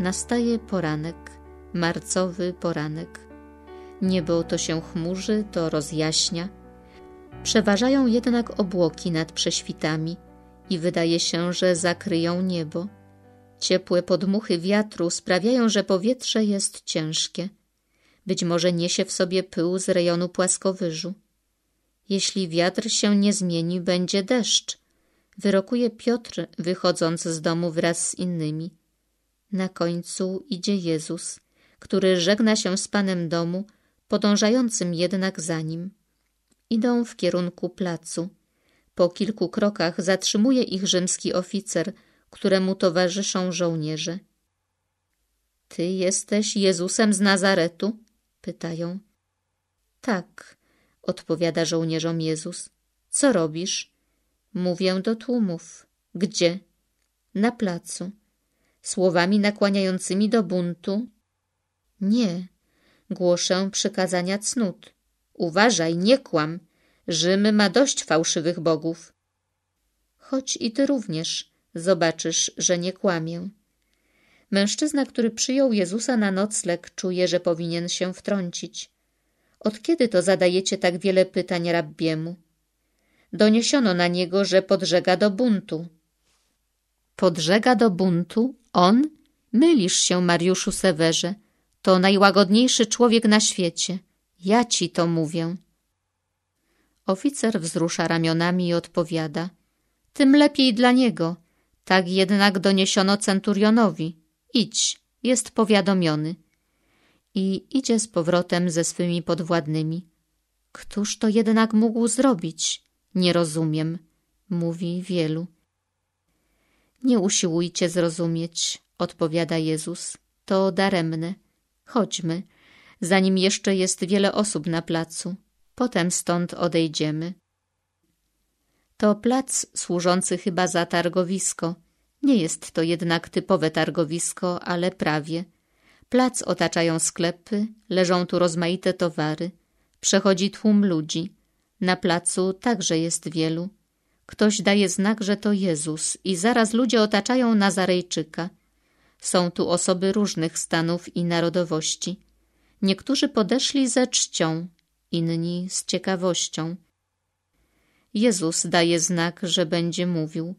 Nastaje poranek, marcowy poranek. Niebo to się chmurzy, to rozjaśnia. Przeważają jednak obłoki nad prześwitami i wydaje się, że zakryją niebo. Ciepłe podmuchy wiatru sprawiają, że powietrze jest ciężkie. Być może niesie w sobie pył z rejonu płaskowyżu. Jeśli wiatr się nie zmieni, będzie deszcz, wyrokuje Piotr, wychodząc z domu wraz z innymi. Na końcu idzie Jezus, który żegna się z Panem domu, podążającym jednak za nim. Idą w kierunku placu. Po kilku krokach zatrzymuje ich rzymski oficer, któremu towarzyszą żołnierze. Ty jesteś Jezusem z Nazaretu? pytają. Tak, odpowiada żołnierzom Jezus. Co robisz? Mówię do tłumów. Gdzie? Na placu słowami nakłaniającymi do buntu? Nie, głoszę przykazania cnót. Uważaj, nie kłam. Rzym ma dość fałszywych bogów. Choć i ty również zobaczysz, że nie kłamię. Mężczyzna, który przyjął Jezusa na nocleg, czuje, że powinien się wtrącić. Od kiedy to zadajecie tak wiele pytań rabbiemu? Doniesiono na niego, że podżega do buntu. Podżega do buntu? On? Mylisz się, Mariuszu Sewerze. To najłagodniejszy człowiek na świecie. Ja ci to mówię. Oficer wzrusza ramionami i odpowiada. Tym lepiej dla niego. Tak jednak doniesiono centurionowi. Idź, jest powiadomiony. I idzie z powrotem ze swymi podwładnymi. Któż to jednak mógł zrobić? Nie rozumiem, mówi wielu. Nie usiłujcie zrozumieć, odpowiada Jezus. To daremne. Chodźmy, zanim jeszcze jest wiele osób na placu. Potem stąd odejdziemy. To plac służący chyba za targowisko. Nie jest to jednak typowe targowisko, ale prawie. Plac otaczają sklepy, leżą tu rozmaite towary. Przechodzi tłum ludzi. Na placu także jest wielu. Ktoś daje znak, że to Jezus i zaraz ludzie otaczają Nazarejczyka. Są tu osoby różnych stanów i narodowości. Niektórzy podeszli ze czcią, inni z ciekawością. Jezus daje znak, że będzie mówił.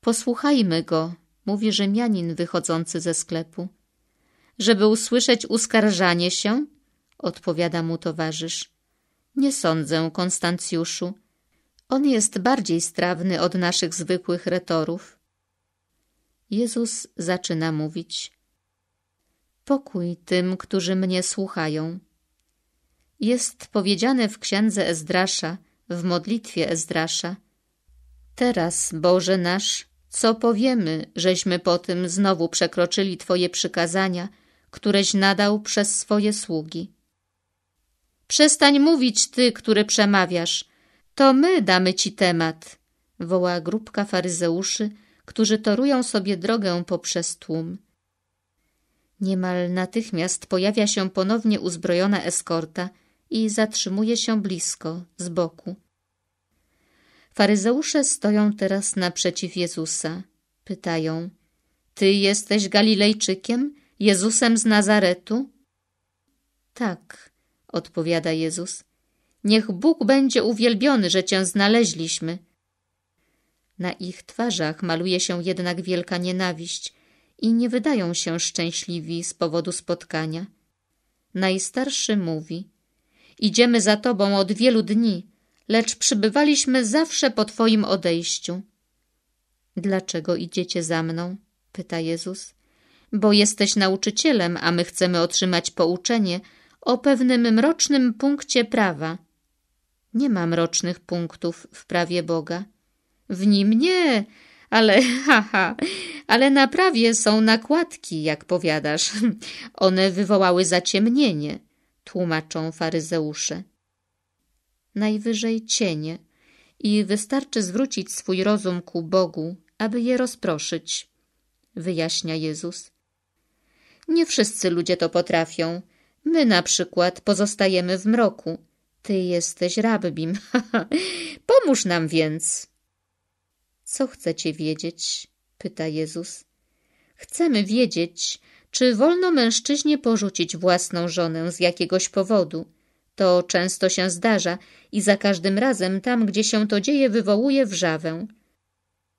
Posłuchajmy go, mówi Rzymianin wychodzący ze sklepu. Żeby usłyszeć uskarżanie się, odpowiada mu towarzysz. Nie sądzę, Konstancjuszu on jest bardziej strawny od naszych zwykłych retorów. Jezus zaczyna mówić: Pokój tym, którzy mnie słuchają. Jest powiedziane w księdze Ezdrasza, w modlitwie Ezdrasza: Teraz, Boże nasz, co powiemy, żeśmy po tym znowu przekroczyli Twoje przykazania, któreś nadał przez swoje sługi? Przestań mówić, Ty, który przemawiasz, to my damy ci temat, woła grupka faryzeuszy, którzy torują sobie drogę poprzez tłum. Niemal natychmiast pojawia się ponownie uzbrojona eskorta i zatrzymuje się blisko, z boku. Faryzeusze stoją teraz naprzeciw Jezusa. Pytają: Ty jesteś Galilejczykiem, Jezusem z Nazaretu? Tak, odpowiada Jezus. Niech Bóg będzie uwielbiony, że cię znaleźliśmy. Na ich twarzach maluje się jednak wielka nienawiść i nie wydają się szczęśliwi z powodu spotkania. Najstarszy mówi: Idziemy za tobą od wielu dni, lecz przybywaliśmy zawsze po twoim odejściu. Dlaczego idziecie za mną? pyta Jezus. Bo jesteś nauczycielem, a my chcemy otrzymać pouczenie o pewnym mrocznym punkcie prawa. Nie ma mrocznych punktów w prawie Boga. W nim nie, ale ha, ale na prawie są nakładki, jak powiadasz. One wywołały zaciemnienie, tłumaczą faryzeusze. Najwyżej cienie i wystarczy zwrócić swój rozum ku Bogu, aby je rozproszyć, wyjaśnia Jezus. Nie wszyscy ludzie to potrafią. My na przykład pozostajemy w mroku, ty jesteś rabbim. Pomóż nam więc. Co chcecie wiedzieć? pyta Jezus. Chcemy wiedzieć, czy wolno mężczyźnie porzucić własną żonę z jakiegoś powodu. To często się zdarza i za każdym razem tam, gdzie się to dzieje, wywołuje wrzawę.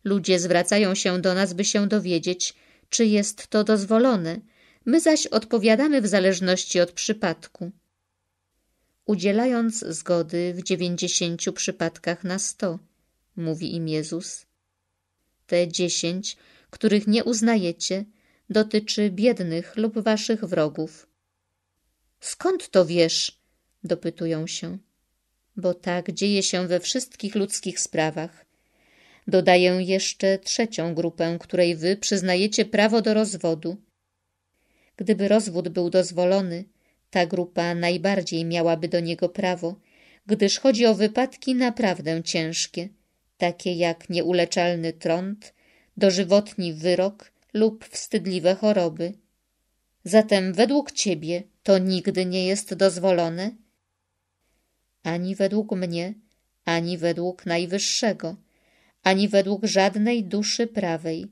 Ludzie zwracają się do nas, by się dowiedzieć, czy jest to dozwolone. My zaś odpowiadamy w zależności od przypadku udzielając zgody w dziewięćdziesięciu przypadkach na sto, mówi im Jezus. Te dziesięć, których nie uznajecie, dotyczy biednych lub waszych wrogów. Skąd to wiesz? dopytują się. Bo tak dzieje się we wszystkich ludzkich sprawach. Dodaję jeszcze trzecią grupę, której wy przyznajecie prawo do rozwodu. Gdyby rozwód był dozwolony, ta grupa najbardziej miałaby do niego prawo, gdyż chodzi o wypadki naprawdę ciężkie, takie jak nieuleczalny trąd, dożywotni wyrok lub wstydliwe choroby. Zatem według ciebie to nigdy nie jest dozwolone? Ani według mnie, ani według Najwyższego, ani według żadnej duszy prawej.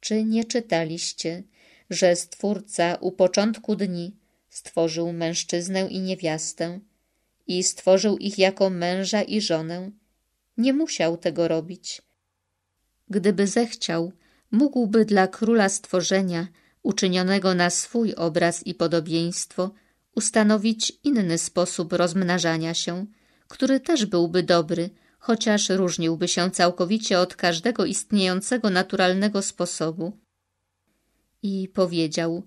Czy nie czytaliście, że Stwórca u początku dni Stworzył mężczyznę i niewiastę i stworzył ich jako męża i żonę. Nie musiał tego robić. Gdyby zechciał, mógłby dla króla stworzenia, uczynionego na swój obraz i podobieństwo, ustanowić inny sposób rozmnażania się, który też byłby dobry, chociaż różniłby się całkowicie od każdego istniejącego naturalnego sposobu. I powiedział,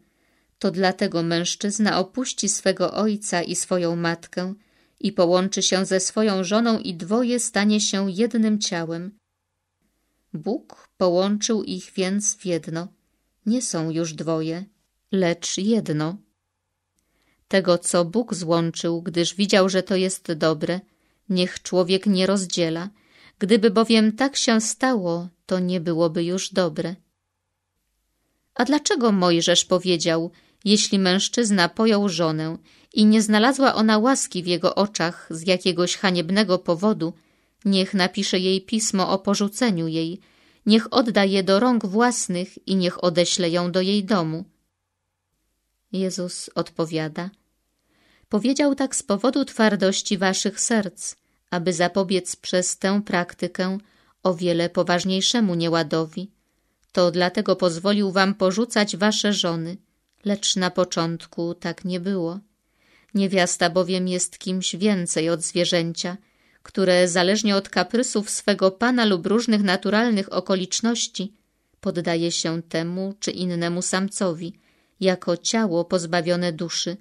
to dlatego mężczyzna opuści swego ojca i swoją matkę i połączy się ze swoją żoną i dwoje stanie się jednym ciałem. Bóg połączył ich więc w jedno. Nie są już dwoje, lecz jedno. Tego, co Bóg złączył, gdyż widział, że to jest dobre, niech człowiek nie rozdziela. Gdyby bowiem tak się stało, to nie byłoby już dobre. A dlaczego Mojżesz powiedział – jeśli mężczyzna pojął żonę i nie znalazła ona łaski w jego oczach z jakiegoś haniebnego powodu, niech napisze jej pismo o porzuceniu jej, niech odda je do rąk własnych i niech odeśle ją do jej domu. Jezus odpowiada: Powiedział tak z powodu twardości waszych serc, aby zapobiec przez tę praktykę o wiele poważniejszemu nieładowi. To dlatego pozwolił wam porzucać wasze żony lecz na początku tak nie było. Niewiasta bowiem jest kimś więcej od zwierzęcia, które zależnie od kaprysów swego pana lub różnych naturalnych okoliczności poddaje się temu czy innemu samcowi, jako ciało pozbawione duszy,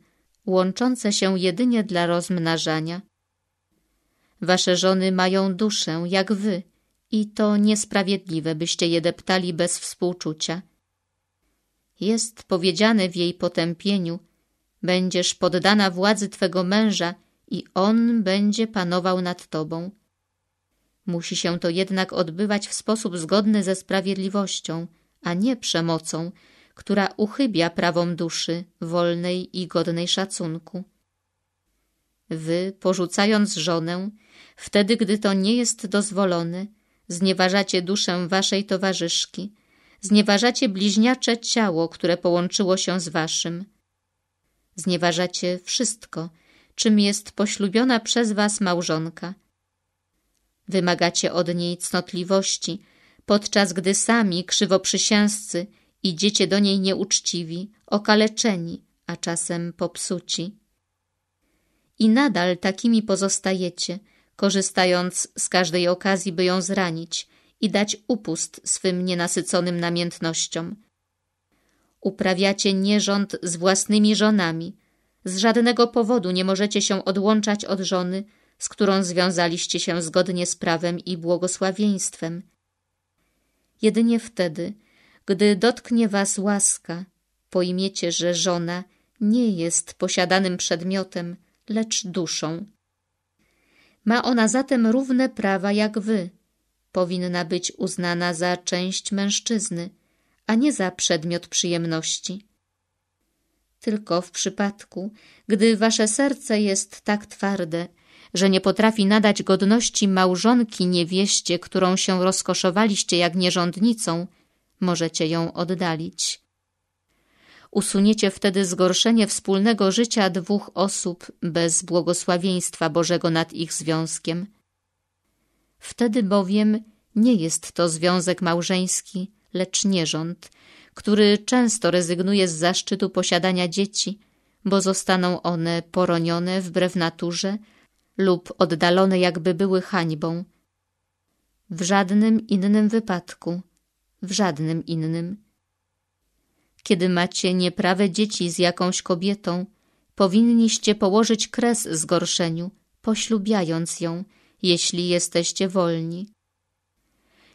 łączące się jedynie dla rozmnażania. Wasze żony mają duszę jak wy i to niesprawiedliwe, byście je deptali bez współczucia – jest powiedziane w jej potępieniu, będziesz poddana władzy twego męża i on będzie panował nad tobą. Musi się to jednak odbywać w sposób zgodny ze sprawiedliwością, a nie przemocą, która uchybia prawom duszy wolnej i godnej szacunku. Wy, porzucając żonę, wtedy gdy to nie jest dozwolone, znieważacie duszę waszej towarzyszki, Znieważacie bliźniacze ciało, które połączyło się z waszym. Znieważacie wszystko, czym jest poślubiona przez was małżonka. Wymagacie od niej cnotliwości, podczas gdy sami krzywoprzysięzcy idziecie do niej nieuczciwi, okaleczeni, a czasem popsuci. I nadal takimi pozostajecie, korzystając z każdej okazji, by ją zranić – i dać upust swym nienasyconym namiętnościom. Uprawiacie nierząd z własnymi żonami. Z żadnego powodu nie możecie się odłączać od żony, z którą związaliście się zgodnie z prawem i błogosławieństwem. Jedynie wtedy, gdy dotknie was łaska, pojmiecie, że żona nie jest posiadanym przedmiotem, lecz duszą. Ma ona zatem równe prawa jak wy – powinna być uznana za część mężczyzny, a nie za przedmiot przyjemności. Tylko w przypadku, gdy wasze serce jest tak twarde, że nie potrafi nadać godności małżonki niewieście, którą się rozkoszowaliście jak nierządnicą, możecie ją oddalić. Usuniecie wtedy zgorszenie wspólnego życia dwóch osób bez błogosławieństwa Bożego nad ich związkiem – Wtedy bowiem nie jest to związek małżeński, lecz nierząd, który często rezygnuje z zaszczytu posiadania dzieci, bo zostaną one poronione wbrew naturze lub oddalone jakby były hańbą. W żadnym innym wypadku, w żadnym innym. Kiedy macie nieprawe dzieci z jakąś kobietą, powinniście położyć kres zgorszeniu, poślubiając ją, jeśli jesteście wolni.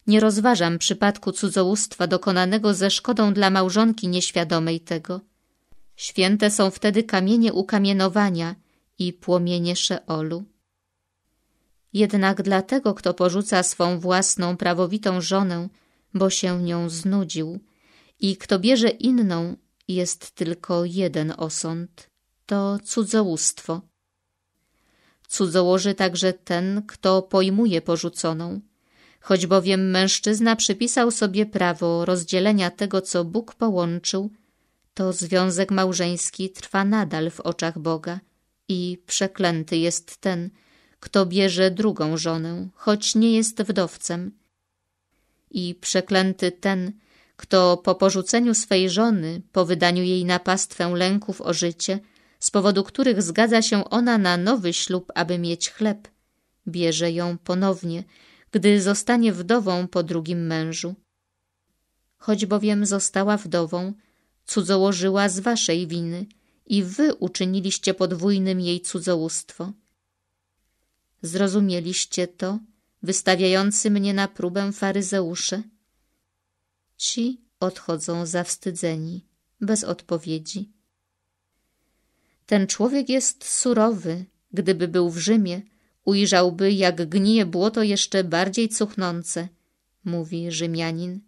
Nie rozważam przypadku cudzołóstwa dokonanego ze szkodą dla małżonki nieświadomej tego. Święte są wtedy kamienie ukamienowania i płomienie Szeolu. Jednak dla tego, kto porzuca swą własną prawowitą żonę, bo się nią znudził, i kto bierze inną, jest tylko jeden osąd – to cudzołóstwo – Cudzołoży także ten, kto pojmuje porzuconą. Choć bowiem mężczyzna przypisał sobie prawo rozdzielenia tego, co Bóg połączył, to związek małżeński trwa nadal w oczach Boga i przeklęty jest ten, kto bierze drugą żonę, choć nie jest wdowcem. I przeklęty ten, kto po porzuceniu swej żony, po wydaniu jej na pastwę lęków o życie – z powodu których zgadza się ona na nowy ślub, aby mieć chleb. Bierze ją ponownie, gdy zostanie wdową po drugim mężu. Choć bowiem została wdową, cudzołożyła z waszej winy i wy uczyniliście podwójnym jej cudzołóstwo. Zrozumieliście to, wystawiający mnie na próbę faryzeusze? Ci odchodzą zawstydzeni, bez odpowiedzi ten człowiek jest surowy. Gdyby był w Rzymie, ujrzałby, jak gnije błoto jeszcze bardziej cuchnące, mówi Rzymianin.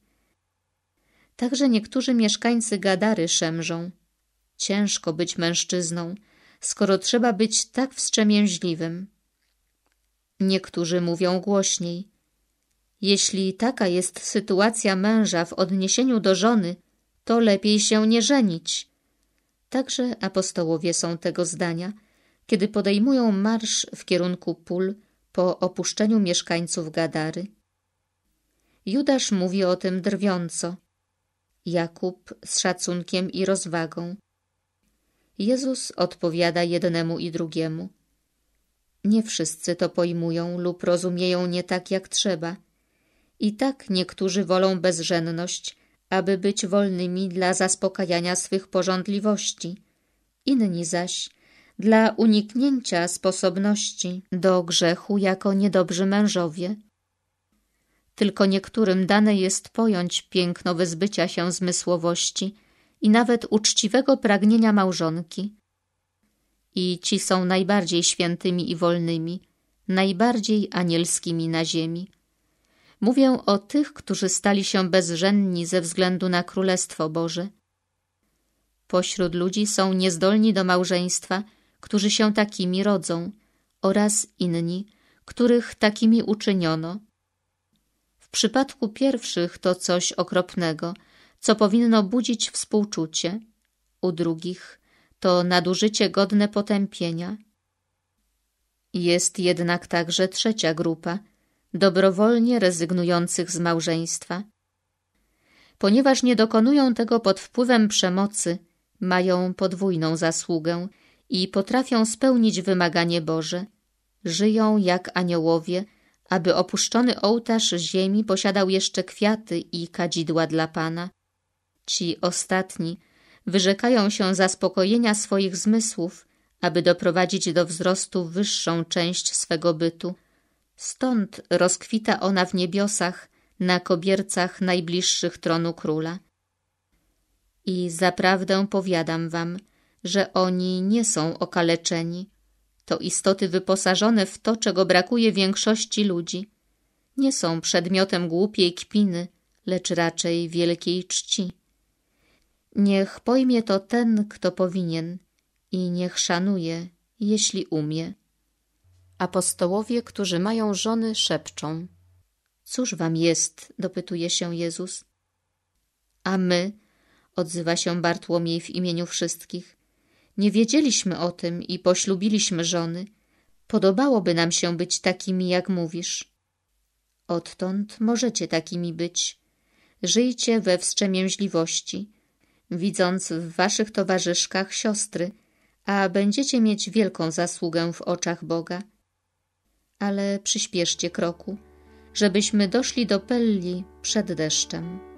Także niektórzy mieszkańcy Gadary szemrzą. Ciężko być mężczyzną, skoro trzeba być tak wstrzemięźliwym. Niektórzy mówią głośniej. Jeśli taka jest sytuacja męża w odniesieniu do żony, to lepiej się nie żenić. Także apostołowie są tego zdania, kiedy podejmują marsz w kierunku pól po opuszczeniu mieszkańców Gadary. Judasz mówi o tym drwiąco, Jakub z szacunkiem i rozwagą. Jezus odpowiada jednemu i drugiemu. Nie wszyscy to pojmują lub rozumieją nie tak, jak trzeba. I tak niektórzy wolą bezżenność aby być wolnymi dla zaspokajania swych porządliwości, inni zaś dla uniknięcia sposobności do grzechu jako niedobrzy mężowie. Tylko niektórym dane jest pojąć piękno wyzbycia się zmysłowości i nawet uczciwego pragnienia małżonki. I ci są najbardziej świętymi i wolnymi, najbardziej anielskimi na ziemi. Mówię o tych, którzy stali się bezrzędni ze względu na Królestwo Boże. Pośród ludzi są niezdolni do małżeństwa, którzy się takimi rodzą, oraz inni, których takimi uczyniono. W przypadku pierwszych to coś okropnego, co powinno budzić współczucie, u drugich to nadużycie godne potępienia. Jest jednak także trzecia grupa – dobrowolnie rezygnujących z małżeństwa, ponieważ nie dokonują tego pod wpływem przemocy, mają podwójną zasługę i potrafią spełnić wymaganie Boże. Żyją jak aniołowie, aby opuszczony ołtarz ziemi posiadał jeszcze kwiaty i kadzidła dla Pana. Ci ostatni wyrzekają się zaspokojenia swoich zmysłów, aby doprowadzić do wzrostu wyższą część swego bytu – Stąd rozkwita ona w niebiosach, na kobiercach najbliższych tronu króla. I zaprawdę powiadam wam, że oni nie są okaleczeni. To istoty wyposażone w to, czego brakuje większości ludzi. Nie są przedmiotem głupiej kpiny, lecz raczej wielkiej czci. Niech pojmie to ten, kto powinien i niech szanuje, jeśli umie. Apostołowie, którzy mają żony, szepczą. Cóż wam jest? dopytuje się Jezus. A my, odzywa się Bartłomiej w imieniu wszystkich, nie wiedzieliśmy o tym i poślubiliśmy żony. Podobałoby nam się być takimi, jak mówisz. Odtąd możecie takimi być. Żyjcie we wstrzemięźliwości, widząc w waszych towarzyszkach siostry, a będziecie mieć wielką zasługę w oczach Boga – ale przyspieszcie kroku, żebyśmy doszli do Pelli przed deszczem.